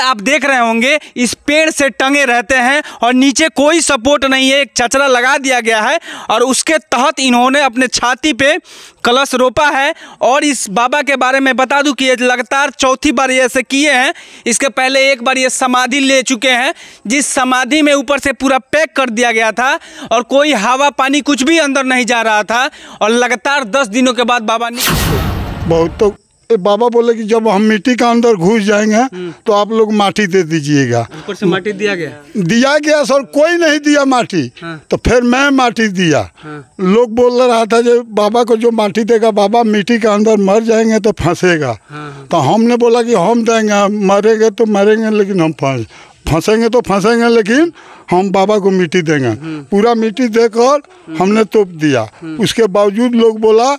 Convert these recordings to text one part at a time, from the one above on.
पेड़ आप देख रहे होंगे इस पेड़ से टंगे रहते हैं और नीचे कोई सपोर्ट नहीं है एक चचरा लगा दिया गया है और उसके तहत इन्होंने अपने छाती पे कलश रोपा है और इस बाबा के बारे में बता दूं कि ये लगातार चौथी बार ये ऐसे किए हैं इसके पहले एक बार ये समाधि ले चुके हैं जिस समाधि में ऊपर से पूरा पैक कर दिया गया था और कोई हवा पानी कुछ भी अंदर नहीं जा रहा था और लगातार दस दिनों के बाद बाबा ने बहुत तो बाबा बोले कि जब हम मिट्टी का अंदर घुस जाएंगे तो आप लोग माटी दे दीजिएगा ऊपर से माटी दिया गया दिया गया सर कोई नहीं दिया माटी हाँ। तो फिर मैं माटी दिया हाँ। लोग बोल रहा था जो बाबा को जो माटी देगा बाबा मिट्टी के अंदर मर जाएंगे तो फंसेगा हाँ, हाँ। तो हमने बोला कि हम देंगे मरेंगे तो मरेंगे लेकिन हम फंस फंसेंगे तो फंसेंगे लेकिन हम बाबा को मिट्टी देंगे हम्म। पूरा मिट्टी देकर हमने तोप दिया हम्म। उसके बावजूद लोग बोला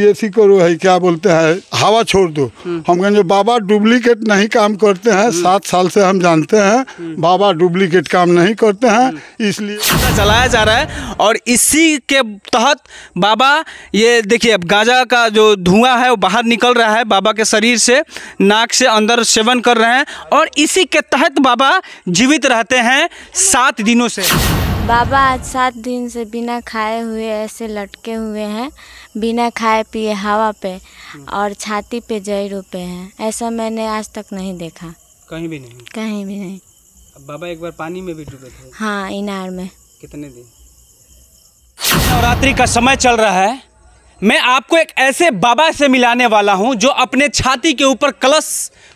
ऐसी करो है क्या बोलते हैं हवा छोड़ दो हम जो बाबा डुप्लीकेट नहीं काम करते हैं सात साल से हम जानते हैं बाबा डुप्लीकेट काम नहीं करते हैं इसलिए चलाया जा रहा है और इसी के तहत बाबा ये देखिए अब गाजा का जो धुआं है वो बाहर निकल रहा है बाबा के शरीर से नाक से अंदर सेवन कर रहे हैं और इसी के तहत बाबा जीवित रहते हैं सात दिनों से बाबा आज सात दिन से बिना खाए हुए ऐसे लटके हुए हैं बिना खाए पिए हवा पे हम्म। और छाती पे जय रोपे हैं ऐसा मैंने आज तक नहीं देखा कहीं भी नहीं कहीं भी नहीं अब बाबा एक बार पानी में भी डूबे थे हाँ इनार में कितने दिन नवरात्रि का समय चल रहा है मैं आपको एक ऐसे बाबा से मिलाने वाला हूं जो अपने छाती के ऊपर कलश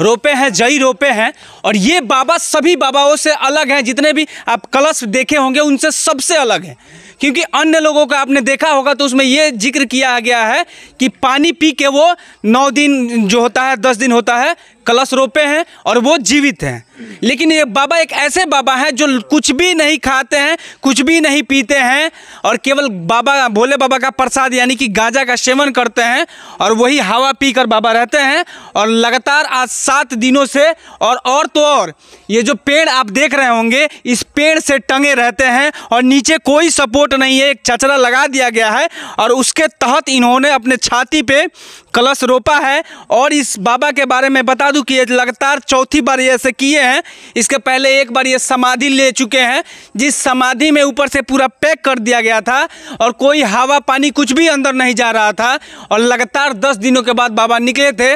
रोपे हैं जई रोपे हैं और ये बाबा सभी बाबाओं से अलग हैं जितने भी आप कलश देखे होंगे उनसे सबसे अलग हैं क्योंकि अन्य लोगों का आपने देखा होगा तो उसमें ये जिक्र किया गया है कि पानी पी के वो नौ दिन जो होता है दस दिन होता है कलश रोपे हैं और वो जीवित हैं लेकिन ये बाबा एक ऐसे बाबा हैं जो कुछ भी नहीं खाते हैं कुछ भी नहीं पीते हैं और केवल बाबा भोले बाबा का प्रसाद यानी कि गाजा का सेवन करते हैं और वही हवा पीकर बाबा रहते हैं और लगातार आज सात दिनों से और और तो और ये जो पेड़ आप देख रहे होंगे इस पेड़ से टंगे रहते हैं और नीचे कोई सपोर्ट नहीं है एक चचरा लगा दिया गया है और उसके तहत इन्होंने अपने छाती पर कलश रोपा है और इस बाबा के बारे में बता दूं कि ये लगातार चौथी बार ये ऐसे किए हैं इसके पहले एक बार ये समाधि ले चुके हैं जिस समाधि में ऊपर से पूरा पैक कर दिया गया था और कोई हवा पानी कुछ भी अंदर नहीं जा रहा था और लगातार दस दिनों के बाद बाबा निकले थे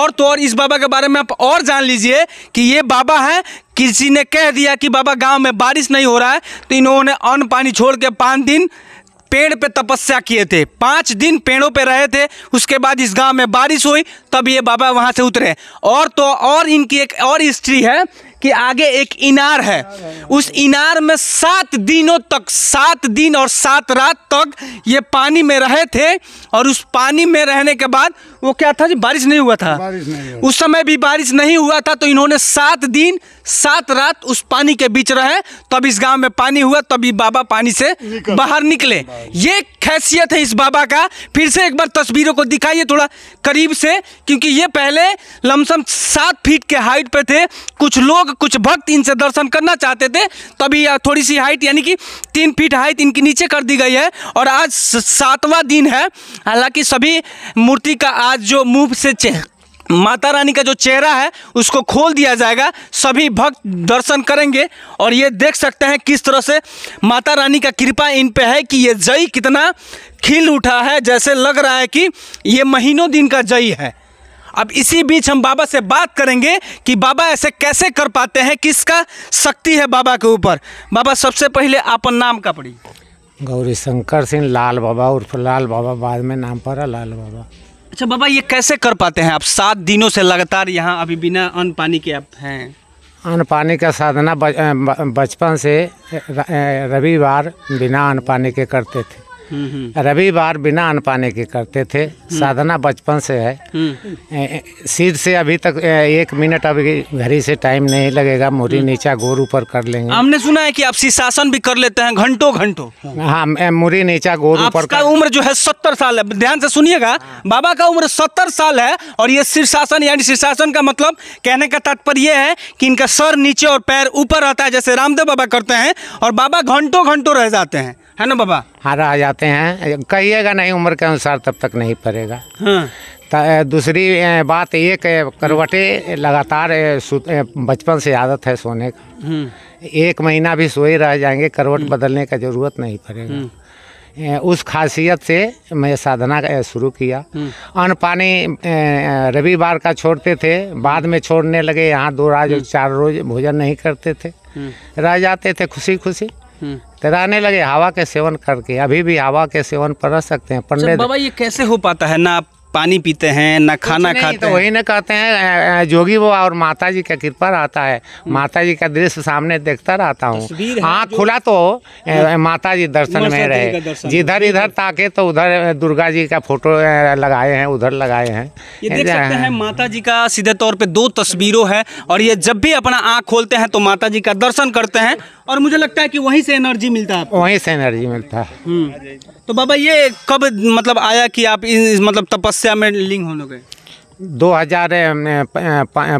और तो और इस बाबा के बारे में आप और जान लीजिए कि ये बाबा हैं किसी ने कह दिया कि बाबा गांव में बारिश नहीं हो रहा है तो इन्होंने अन्न पानी छोड़ के पाँच दिन पेड़ पे तपस्या किए थे पाँच दिन पेड़ों पे रहे थे उसके बाद इस गांव में बारिश हुई तब ये बाबा वहाँ से उतरे और तो और इनकी एक और हिस्ट्री है कि आगे एक इनार है उस इनार में सात दिनों तक सात दिन और सात रात तक ये पानी में रहे थे और उस पानी में रहने के बाद वो क्या था जी बारिश नहीं हुआ था नहीं हुआ। उस समय भी बारिश नहीं हुआ था तो इन्होंने सात दिन सात रात उस पानी के बीच रहे तब इस गांव में पानी हुआ तभी बाबा पानी से निकल। बाहर निकले ये खैसियत है इस बाबा का फिर से एक बार तस्वीरों को दिखाइए थोड़ा करीब से क्योंकि ये पहले लमसम सात फीट के हाइट पे थे कुछ लोग कुछ भक्त इनसे दर्शन करना चाहते थे तभी थोड़ी सी हाइट यानी कि तीन फीट हाइट इनकी नीचे कर दी गई है और आज सातवा दिन है हालांकि सभी मूर्ति का आज जो मुंह से चेह माता रानी का जो चेहरा है उसको खोल दिया जाएगा सभी भक्त दर्शन करेंगे और ये देख सकते हैं किस तरह से माता रानी का कृपा इन पे है कि ये जई कितना खिल उठा है जैसे लग रहा है कि ये महीनों दिन का जई है अब इसी बीच हम बाबा से बात करेंगे कि बाबा ऐसे कैसे कर पाते हैं किसका शक्ति है बाबा के ऊपर बाबा सबसे पहले अपन नाम का पड़ी गौरी शंकर सिंह लाल बाबा उर्फ लाल बाबा बाद में नाम पड़ा लाल बाबा अच्छा बाबा ये कैसे कर पाते हैं आप सात दिनों से लगातार यहाँ अभी बिना अन्न पानी के आप हैं अन्न पानी का साधना बचपन से रविवार बिना अन्न पानी के करते थे रविवार बिना अन्न पाने के करते थे हम्म। साधना बचपन से है हम्म। सिर से अभी तक एक मिनट अभी घड़ी से टाइम नहीं लगेगा मुरी हम्म। नीचा गोर ऊपर कर लेंगे हमने सुना है कि आप शीर्षासन भी कर लेते हैं घंटों घंटों हाँ मुरी नीचा गोर ऊपर का उम्र जो है सत्तर साल है ध्यान से सुनिएगा बाबा का उम्र सत्तर साल है और ये शीर्षासन यानी शीर्षासन का मतलब कहने का तात्पर्य है कि इनका सर नीचे और पैर ऊपर रहता है जैसे रामदेव बाबा करते हैं और बाबा घंटों घंटों रह जाते हैं है ना बाबा हाँ आ जाते हैं कहिएगा नहीं उम्र के अनुसार तब तक नहीं पड़ेगा हाँ। दूसरी बात ये करवटे लगातार बचपन से आदत है सोने का हम्म। एक महीना भी सोए रह जाएंगे करवट हम्म। बदलने का ज़रूरत नहीं पड़ेगा हम्म। उस खासियत से मैं साधना शुरू किया अन्न पानी रविवार का छोड़ते थे बाद में छोड़ने लगे यहाँ दो राज चार रोज भोजन नहीं करते थे रह जाते थे खुशी खुशी तैराने लगे हवा के सेवन करके अभी भी हवा के सेवन पर रह सकते हैं अच्छा, पंडित बाबा ये कैसे हो पाता है ना आप पानी पीते हैं ना खाना खाते तो वही ना कहते हैं जोगी वो और माता जी का कृपा रहता है हम्म। माता जी का दृश्य सामने देखता रहता हूँ हाँ खुला तो माता जी दर्शन में रहे जिधर इधर ताके तो उधर दुर्गा जी का फोटो लगाए हैं उधर लगाए हैं ये देख सकते हैं माता जी का सीधे तौर पे दो तस्वीरों है और ये जब भी अपना आँख खोलते हैं तो माता जी का दर्शन करते हैं और मुझे लगता है कि वहीं से एनर्जी मिलता है वहीं से एनर्जी मिलता है हम्म। तो बाबा ये कब मतलब आया कि आप मतलब तपस्या किससे हमें लिंक हो गए दो हजार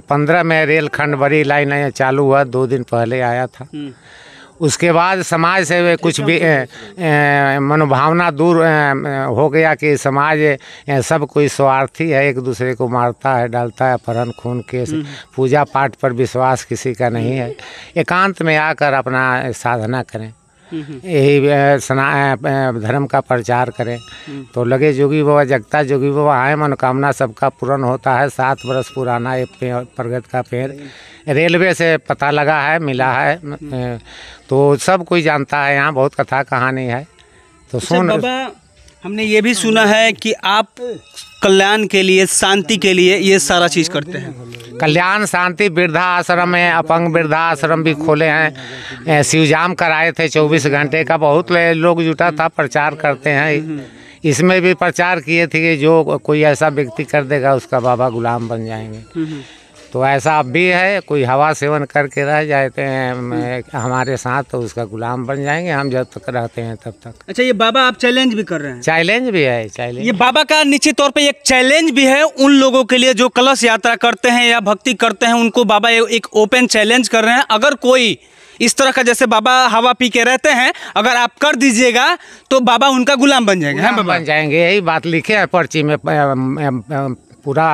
पंद्रह में रेल खंड बड़ी लाइन चालू हुआ दो दिन पहले आया था हम्म। उसके बाद समाज से वे कुछ भी मनोभावना दूर हो गया कि समाज सब कोई स्वार्थी है एक दूसरे को मारता है डालता है अपहरण खून के हम्म। पूजा पाठ पर विश्वास किसी का नहीं है एकांत में आकर अपना साधना करें यही सना धर्म का प्रचार करें तो लगे जोगी बाबा जगता जोगी बाबा आए मनोकामना सबका पूर्ण होता है सात वर्ष पुराना ये पेड़ प्रगत का पेड़ रेलवे से पता लगा है मिला है तो सब कोई जानता है यहाँ बहुत कथा कहानी है तो अच्छा, सुन हमने ये भी सुना है कि आप कल्याण के लिए शांति के लिए ये सारा चीज़ करते हैं कल्याण शांति वृद्धा आश्रम है अपंग वृद्धा आश्रम भी खोले हैं शिवजाम कराए थे 24 घंटे का बहुत लोग जुटा था प्रचार करते हैं इसमें भी प्रचार किए थे कि जो कोई ऐसा व्यक्ति कर देगा उसका बाबा गुलाम बन जाएंगे तो ऐसा अब भी है कोई हवा सेवन करके रह जाते हैं हमारे साथ तो उसका गुलाम बन जाएंगे हम जब तक रहते हैं तब तक अच्छा ये बाबा आप चैलेंज भी कर रहे हैं चैलेंज भी है चैलेंज ये बाबा का निश्चित तौर पे एक चैलेंज भी है उन लोगों के लिए जो कलश यात्रा करते हैं या भक्ति करते हैं उनको बाबा एक ओपन चैलेंज कर रहे हैं अगर कोई इस तरह का जैसे बाबा हवा पी के रहते हैं अगर आप कर दीजिएगा तो बाबा उनका गुलाम बन जाएंगे बाबा बन जाएंगे यही बात लिखे है पर्ची में पूरा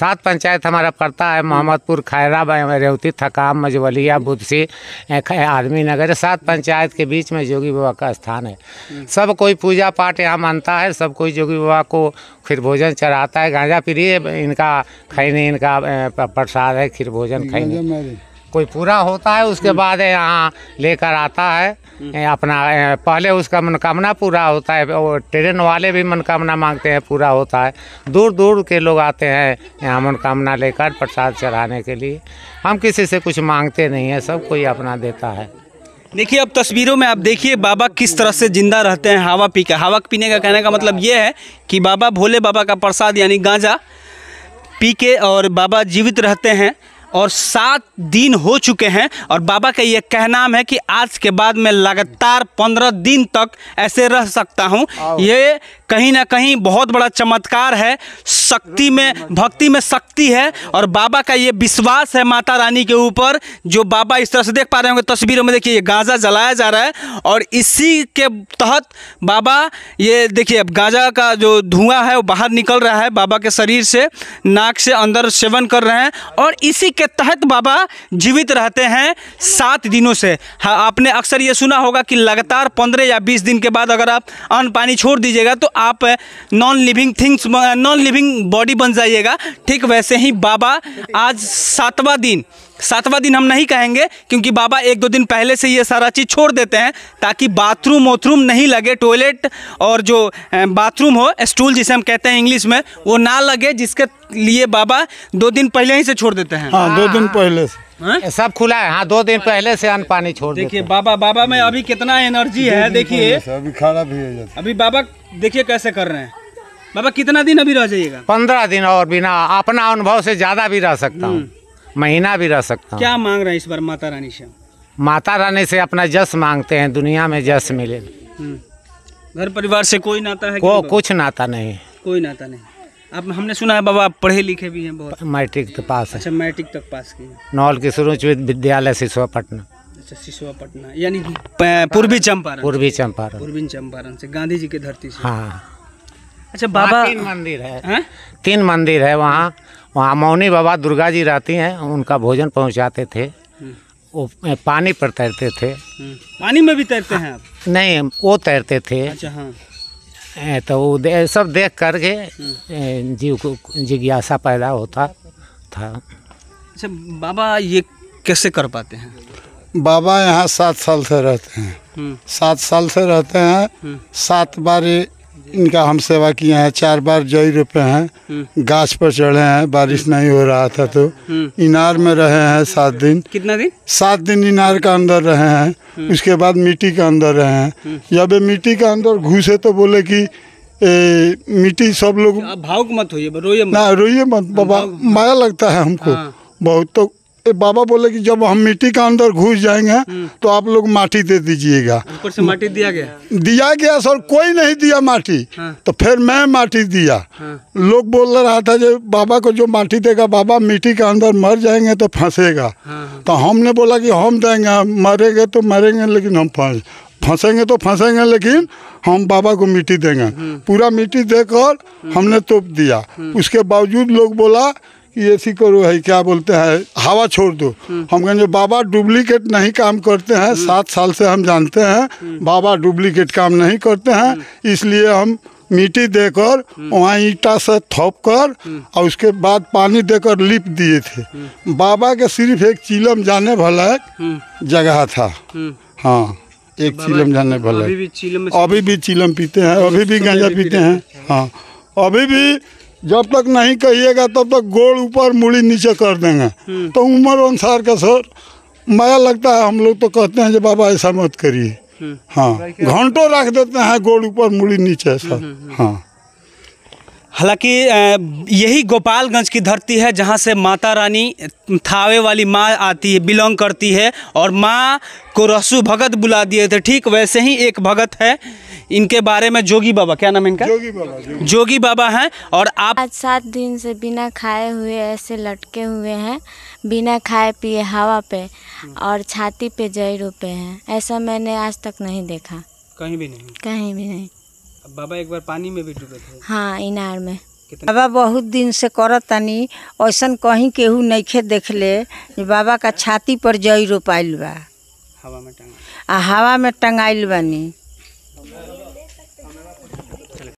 सात पंचायत हमारा पड़ता है मोहम्मदपुर खैरा रेवती थकाम मजवलिया बुद्धसी आदमी नगर सात पंचायत के बीच में जोगी बाबा का स्थान है सब कोई पूजा पाठ यहाँ मानता है सब कोई जोगी बाबा को खीर भोजन चढ़ाता है गांजा पीरी इनका खैनी इनका प्रसाद है खीर भोजन खैनी कोई पूरा होता है उसके हम्म। बाद यहाँ लेकर आता है अपना पहले उसका मनोकामना पूरा होता है और ट्रेन वाले भी मनोकामना मांगते हैं पूरा होता है दूर दूर के लोग आते हैं यहाँ मनोकामना लेकर प्रसाद चढ़ाने के लिए हम किसी से कुछ मांगते नहीं हैं सब कोई अपना देता है देखिए अब तस्वीरों में आप देखिए बाबा किस तरह से जिंदा रहते हैं हवा पी का हवा पीने का कहने का मतलब ये है कि बाबा भोले बाबा का प्रसाद यानी गांजा पी के और बाबा जीवित रहते हैं और सात दिन हो चुके हैं और बाबा का ये कहना है कि आज के बाद मैं लगातार पंद्रह दिन तक ऐसे रह सकता हूँ ये कहीं ना कहीं बहुत बड़ा चमत्कार है शक्ति में भक्ति में शक्ति है और बाबा का ये विश्वास है माता रानी के ऊपर जो बाबा इस तरह से देख पा रहे होंगे तस्वीरों में देखिए गाजा जलाया जा रहा है और इसी के तहत बाबा ये देखिए अब गाजा का जो धुआं है वो बाहर निकल रहा है बाबा के शरीर से नाक से अंदर सेवन कर रहे हैं और इसी के तहत बाबा जीवित रहते हैं सात दिनों से हाँ आपने अक्सर ये सुना होगा कि लगातार पंद्रह या बीस दिन के बाद अगर आप अन्न पानी छोड़ दीजिएगा तो आप non living things non living body बन जाइएगा ठीक वैसे ही बाबा आज सातवां दिन सातवां दिन हम नहीं कहेंगे क्योंकि बाबा एक दो दिन पहले से ये सारा चीज़ छोड़ देते हैं ताकि बाथरूम वाथरूम नहीं लगे टॉयलेट और जो बाथरूम हो स्टूल जिसे हम कहते हैं इंग्लिश में वो ना लगे जिसके लिए बाबा दो दिन पहले ही से छोड़ देते हैं हाँ दो दिन हाँ। पहले से है? हाँ? सब खुला है हाँ दो दिन पहले से अन पानी छोड़ देखिए बाबा बाबा में अभी कितना एनर्जी है देखिए अभी खाना भी है अभी बाबा देखिए कैसे कर रहे हैं बाबा कितना दिन अभी रह जाइएगा पंद्रह दिन और बिना अपना अनुभव से ज़्यादा भी रह सकता हूँ हम्म। महीना भी रह सकता हूँ क्या मांग रहे हैं इस बार माता रानी से माता रानी से अपना जस मांगते हैं दुनिया में जस मिले हम्म। घर परिवार से कोई नाता है को, कुछ नाता नहीं कोई नाता नहीं आप हमने सुना है बाबा आप पढ़े लिखे भी हैं बहुत मैट्रिक तक तो पास अच्छा मैट्रिक तक पास किए नॉल किशोर उच्च विद्यालय सिसवा पटना अच्छा, सिसवा पटना यानी पूर्वी चंपारण पूर्वी चंपारण पूर्वी चंपारण से गांधी जी के धरती से हाँ अच्छा बाबा तीन मंदिर है हा? तीन मंदिर है वहाँ वहाँ मौनी बाबा दुर्गा जी रहती हैं उनका भोजन पहुँचाते थे हम्म। वो पानी पर तैरते थे हम्म। पानी में भी तैरते हैं आप हाँ। नहीं वो तैरते थे अच्छा हाँ तो वो सब देख करके हम्म। जीव को जिज्ञासा पैदा होता था अच्छा बाबा ये कैसे कर पाते हैं बाबा यहाँ सात साल से रहते हैं हम्म। सात साल से रहते हैं हम्म। सात बार इनका हम सेवा किए हैं चार बार जई रोपे हैं गाछ हम्म। पर चढ़े हैं बारिश नहीं हो रहा था तो इनार में रहे हैं सात दिन कितना दिन सात दिन इनार का अंदर रहे हैं उसके बाद मिट्टी का अंदर रहे हैं जब मिट्टी का अंदर घुसे तो बोले कि ए, मिट्टी सब लोग भावुक मत हो रोइए मत ना रोइए मत बाबा माया लगता है हमको हाँ। बहुत तो बाबा बोले कि जब हम मिट्टी का अंदर घुस जाएंगे हम्म। तो आप लोग माटी दे दीजिएगा ऊपर से माटी दिया गया दिया गया सर कोई नहीं दिया माटी हाँ। तो फिर मैं माटी दिया हाँ। लोग बोल रहा था जो बाबा को जो माटी देगा बाबा मिट्टी के अंदर मर जाएंगे तो फंसेगा हाँ।, हाँ। तो हमने बोला कि हम देंगे मरेंगे तो मरेंगे लेकिन हम फंस फंसेंगे तो फंसेंगे लेकिन हम बाबा को मिट्टी देंगे हम्म। पूरा मिट्टी देकर हमने तोप दिया हम्म। उसके बावजूद लोग बोला ऐसी करो है क्या बोलते हैं हवा छोड़ दो हम जो बाबा डुप्लीकेट नहीं काम करते हैं सात साल से हम जानते हैं बाबा डुप्लीकेट काम नहीं करते हैं इसलिए हम मिट्टी देकर वहाँ ईटा से थोप कर और उसके बाद पानी देकर लिप दिए थे बाबा के सिर्फ एक चिलम जाने भला जगह था हाँ एक चिलम जाने भला अभी भी चिलम पीते हैं अभी भी तो गांजा पीते हैं हाँ अभी भी जब तक नहीं कहिएगा तब तक गोड़ ऊपर मुड़ी नीचे कर देंगे हम्म। तो उम्र अनुसार का सर माया लगता है हम लोग तो कहते हैं जो बाबा ऐसा मत करिए हम्म। हाँ घंटों रख देते हैं गोड़ ऊपर मुड़ी नीचे सर हम्म, हाँ हालांकि यही गोपालगंज की धरती है जहां से माता रानी थावे वाली माँ आती है बिलोंग करती है और माँ को रसू भगत बुला दिए थे ठीक वैसे ही एक भगत है इनके बारे में जोगी बाबा क्या नाम इनका जोगी बाबा जोगी, जोगी बाबा हैं और आप आज सात दिन से बिना खाए हुए ऐसे लटके हुए हैं बिना खाए पिए हवा पे और छाती पे जय रूपे हैं ऐसा मैंने आज तक नहीं देखा कहीं भी नहीं कहीं भी नहीं बाबा एक बार पानी में भी डूबे थे हाँ इनार में बाबा बहुत दिन से करतनी तनी ऐसा कहीं केहू नइखे देखले बाबा का छाती पर जई रोपाइल बा हवा में टंगाइल हवा में टंगाइल बानी